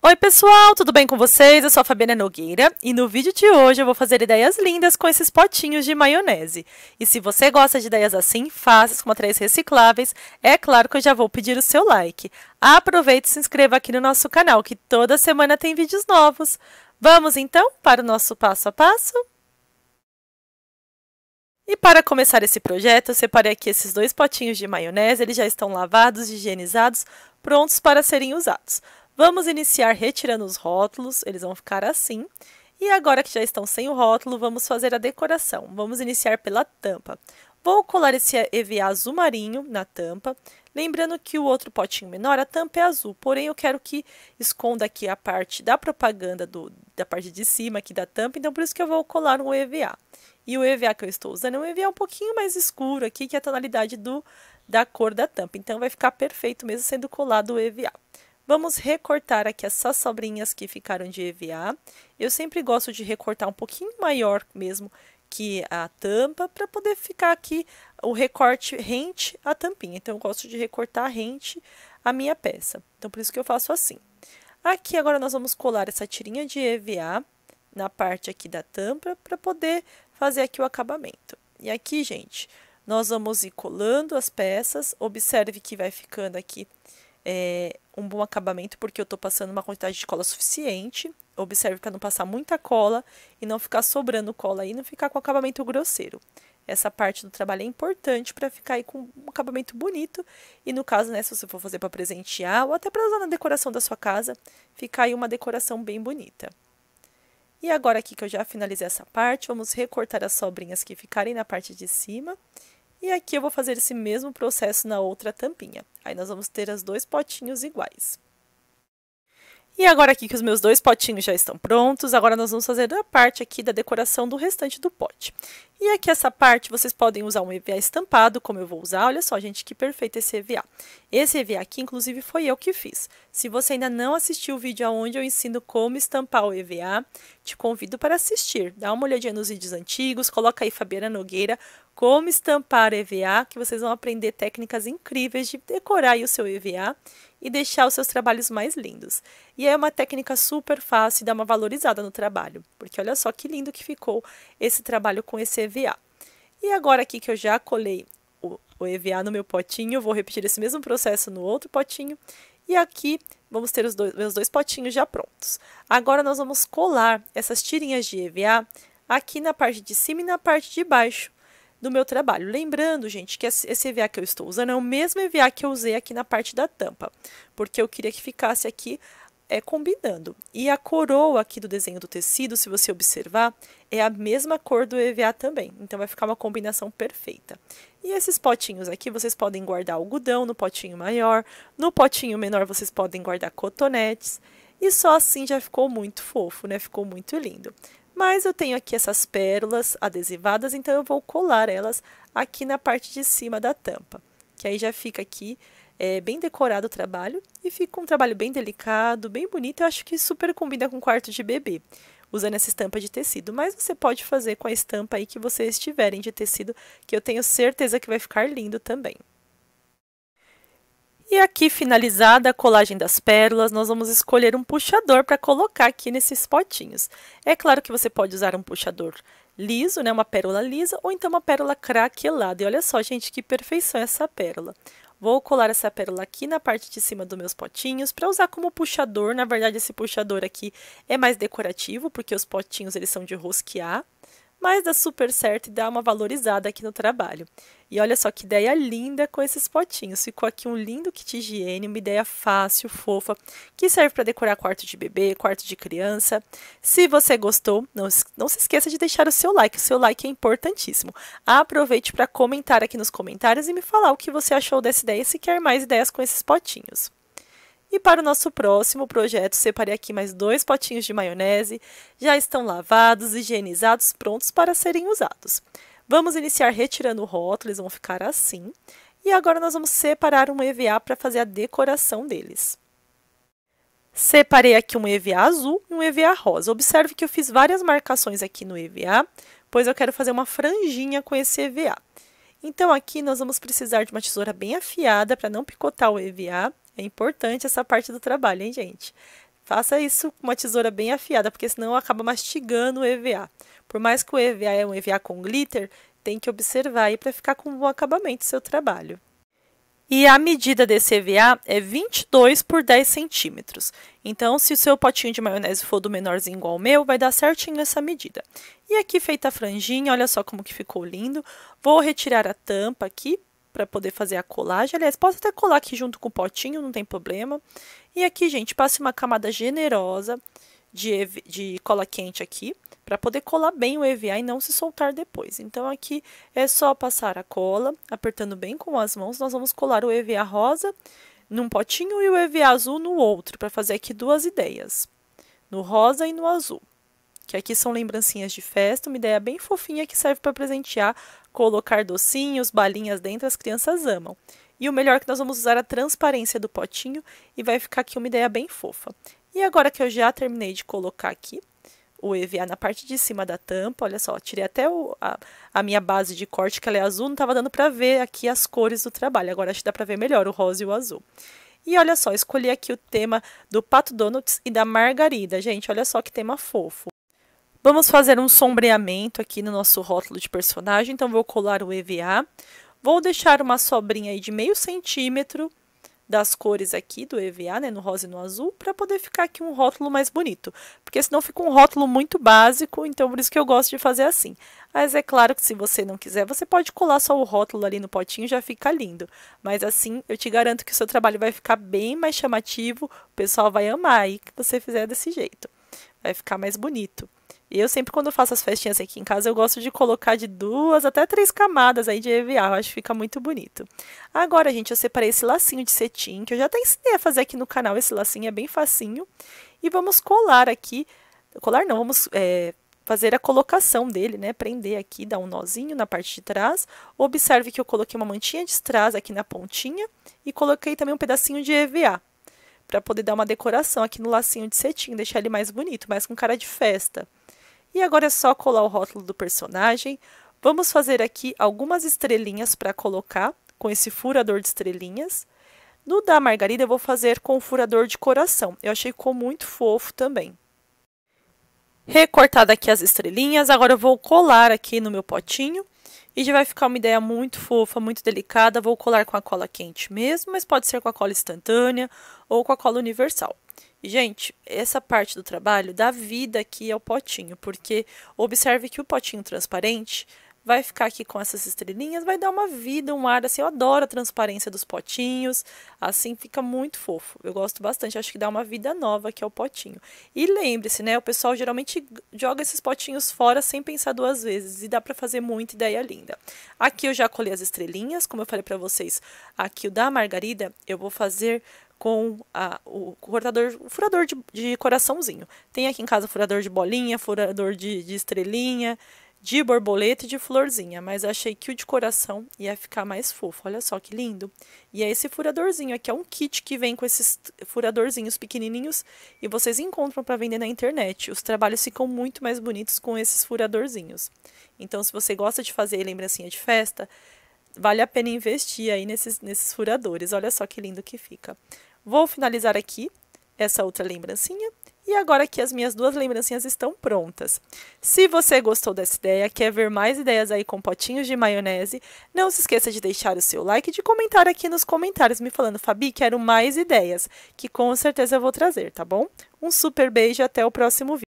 Oi pessoal, tudo bem com vocês? Eu sou a Fabiana Nogueira e no vídeo de hoje eu vou fazer ideias lindas com esses potinhos de maionese. E se você gosta de ideias assim, fáceis, com materiais recicláveis, é claro que eu já vou pedir o seu like. Aproveite e se inscreva aqui no nosso canal, que toda semana tem vídeos novos. Vamos então para o nosso passo a passo? E para começar esse projeto, eu separei aqui esses dois potinhos de maionese, eles já estão lavados, higienizados, prontos para serem usados. Vamos iniciar retirando os rótulos, eles vão ficar assim. E agora que já estão sem o rótulo, vamos fazer a decoração. Vamos iniciar pela tampa. Vou colar esse EVA azul marinho na tampa. Lembrando que o outro potinho menor, a tampa é azul, porém eu quero que esconda aqui a parte da propaganda do, da parte de cima aqui da tampa, então por isso que eu vou colar um EVA. E o EVA que eu estou usando é um EVA um pouquinho mais escuro aqui, que é a tonalidade do, da cor da tampa. Então vai ficar perfeito mesmo sendo colado o EVA. Vamos recortar aqui essas sobrinhas que ficaram de EVA. Eu sempre gosto de recortar um pouquinho maior mesmo que a tampa, para poder ficar aqui o recorte rente à tampinha. Então, eu gosto de recortar rente a minha peça. Então, por isso que eu faço assim. Aqui, agora, nós vamos colar essa tirinha de EVA na parte aqui da tampa, para poder fazer aqui o acabamento. E aqui, gente, nós vamos ir colando as peças. Observe que vai ficando aqui é, um bom acabamento, porque eu estou passando uma quantidade de cola suficiente. Observe para não passar muita cola e não ficar sobrando cola e não ficar com acabamento grosseiro. Essa parte do trabalho é importante para ficar aí com um acabamento bonito. E no caso, né, se você for fazer para presentear ou até para usar na decoração da sua casa, fica aí uma decoração bem bonita. E agora aqui que eu já finalizei essa parte, vamos recortar as sobrinhas que ficarem na parte de cima e aqui eu vou fazer esse mesmo processo na outra tampinha. Aí nós vamos ter as dois potinhos iguais. E agora aqui que os meus dois potinhos já estão prontos, agora nós vamos fazer a parte aqui da decoração do restante do pote. E aqui essa parte, vocês podem usar um EVA estampado, como eu vou usar. Olha só, gente, que perfeito esse EVA. Esse EVA aqui, inclusive, foi eu que fiz. Se você ainda não assistiu o vídeo onde eu ensino como estampar o EVA, te convido para assistir. Dá uma olhadinha nos vídeos antigos, coloca aí Fabiana Nogueira, como estampar EVA, que vocês vão aprender técnicas incríveis de decorar o seu EVA e deixar os seus trabalhos mais lindos. E é uma técnica super fácil e dá uma valorizada no trabalho, porque olha só que lindo que ficou esse trabalho com esse EVA. E agora aqui que eu já colei o, o EVA no meu potinho, vou repetir esse mesmo processo no outro potinho. E aqui vamos ter os dois, meus dois potinhos já prontos. Agora nós vamos colar essas tirinhas de EVA aqui na parte de cima e na parte de baixo do meu trabalho. Lembrando, gente, que esse EVA que eu estou usando é o mesmo EVA que eu usei aqui na parte da tampa, porque eu queria que ficasse aqui é, combinando. E a coroa aqui do desenho do tecido, se você observar, é a mesma cor do EVA também, então vai ficar uma combinação perfeita. E esses potinhos aqui, vocês podem guardar algodão no potinho maior, no potinho menor vocês podem guardar cotonetes, e só assim já ficou muito fofo, né? Ficou muito lindo. Mas eu tenho aqui essas pérolas adesivadas, então eu vou colar elas aqui na parte de cima da tampa. Que aí já fica aqui é, bem decorado o trabalho e fica um trabalho bem delicado, bem bonito. Eu acho que super combina com quarto de bebê, usando essa estampa de tecido. Mas você pode fazer com a estampa aí que vocês tiverem de tecido, que eu tenho certeza que vai ficar lindo também. E aqui, finalizada a colagem das pérolas, nós vamos escolher um puxador para colocar aqui nesses potinhos. É claro que você pode usar um puxador liso, né, uma pérola lisa, ou então uma pérola craquelada. E olha só, gente, que perfeição essa pérola. Vou colar essa pérola aqui na parte de cima dos meus potinhos para usar como puxador. Na verdade, esse puxador aqui é mais decorativo, porque os potinhos eles são de rosquear, mas dá super certo e dá uma valorizada aqui no trabalho. E olha só que ideia linda com esses potinhos. Ficou aqui um lindo kit higiene, uma ideia fácil, fofa, que serve para decorar quarto de bebê, quarto de criança. Se você gostou, não, não se esqueça de deixar o seu like. O seu like é importantíssimo. Aproveite para comentar aqui nos comentários e me falar o que você achou dessa ideia se quer mais ideias com esses potinhos. E para o nosso próximo projeto, separei aqui mais dois potinhos de maionese, já estão lavados, higienizados, prontos para serem usados. Vamos iniciar retirando o rótulo, eles vão ficar assim. E agora nós vamos separar um EVA para fazer a decoração deles. Separei aqui um EVA azul e um EVA rosa. Observe que eu fiz várias marcações aqui no EVA, pois eu quero fazer uma franjinha com esse EVA. Então, aqui nós vamos precisar de uma tesoura bem afiada para não picotar o EVA. É importante essa parte do trabalho, hein, gente? Faça isso com uma tesoura bem afiada, porque senão acaba mastigando o EVA. Por mais que o EVA é um EVA com glitter, tem que observar aí para ficar com um bom acabamento o seu trabalho. E a medida desse EVA é 22 por 10 centímetros. Então, se o seu potinho de maionese for do menorzinho igual ao meu, vai dar certinho essa medida. E aqui feita a franjinha, olha só como que ficou lindo. Vou retirar a tampa aqui para poder fazer a colagem. Aliás, posso até colar aqui junto com o potinho, não tem problema. E aqui, gente, passe uma camada generosa de, de cola quente aqui, para poder colar bem o EVA e não se soltar depois. Então, aqui é só passar a cola, apertando bem com as mãos, nós vamos colar o EVA rosa num potinho e o EVA azul no outro, para fazer aqui duas ideias, no rosa e no azul. Que aqui são lembrancinhas de festa, uma ideia bem fofinha que serve para presentear colocar docinhos, balinhas dentro, as crianças amam. E o melhor é que nós vamos usar a transparência do potinho e vai ficar aqui uma ideia bem fofa. E agora que eu já terminei de colocar aqui o EVA na parte de cima da tampa, olha só, tirei até o, a, a, minha base de corte, que ela é azul, não estava dando para ver aqui as cores do trabalho, agora acho que dá para ver melhor o rosa e o azul. E olha só, escolhi aqui o tema do Pato Donuts e da Margarida, gente, olha só que tema fofo. Vamos fazer um sombreamento aqui no nosso rótulo de personagem, então vou colar o EVA. Vou deixar uma sobrinha aí de meio centímetro das cores aqui do EVA, né, no rosa e no azul, para poder ficar aqui um rótulo mais bonito. Porque senão fica um rótulo muito básico, então por isso que eu gosto de fazer assim. Mas é claro que se você não quiser, você pode colar só o rótulo ali no potinho, já fica lindo. Mas assim, eu te garanto que o seu trabalho vai ficar bem mais chamativo, o pessoal vai amar aí que você fizer desse jeito vai ficar mais bonito. E eu sempre, quando faço as festinhas aqui em casa, eu gosto de colocar de duas até três camadas aí de EVA. Eu acho que fica muito bonito. Agora, gente, eu separei esse lacinho de cetim, que eu já até ensinei a fazer aqui no canal. Esse lacinho é bem facinho. E vamos colar aqui. Colar não, vamos é, fazer a colocação dele, né? Prender aqui, dar um nozinho na parte de trás. Observe que eu coloquei uma mantinha de strass aqui na pontinha. E coloquei também um pedacinho de EVA para poder dar uma decoração aqui no lacinho de cetim, deixar ele mais bonito, mais com cara de festa. E agora é só colar o rótulo do personagem. Vamos fazer aqui algumas estrelinhas para colocar com esse furador de estrelinhas. No da Margarida, eu vou fazer com o furador de coração. Eu achei que ficou muito fofo também. Recortada aqui as estrelinhas, agora eu vou colar aqui no meu potinho. E já vai ficar uma ideia muito fofa, muito delicada. Vou colar com a cola quente mesmo, mas pode ser com a cola instantânea ou com a cola universal. Gente, essa parte do trabalho dá vida aqui ao é potinho, porque observe que o potinho transparente vai ficar aqui com essas estrelinhas, vai dar uma vida, um ar assim. Eu adoro a transparência dos potinhos, assim fica muito fofo. Eu gosto bastante, acho que dá uma vida nova aqui ao é potinho. E lembre-se, né, o pessoal geralmente joga esses potinhos fora sem pensar duas vezes e dá para fazer muita ideia linda. Aqui eu já colhi as estrelinhas, como eu falei para vocês, aqui o da margarida eu vou fazer com a, o cortador, o furador de, de, coraçãozinho. Tem aqui em casa furador de bolinha, furador de, de estrelinha, de borboleta e de florzinha, mas achei que o de coração ia ficar mais fofo. Olha só que lindo. E é esse furadorzinho aqui, é um kit que vem com esses furadorzinhos pequenininhos e vocês encontram para vender na internet. Os trabalhos ficam muito mais bonitos com esses furadorzinhos. Então, se você gosta de fazer lembrancinha de festa, vale a pena investir aí nesses, nesses furadores. Olha só que lindo que fica. Vou finalizar aqui essa outra lembrancinha e agora que as minhas duas lembrancinhas estão prontas. Se você gostou dessa ideia, quer ver mais ideias aí com potinhos de maionese, não se esqueça de deixar o seu like e de comentar aqui nos comentários me falando, Fabi, quero mais ideias, que com certeza eu vou trazer, tá bom? Um super beijo e até o próximo vídeo.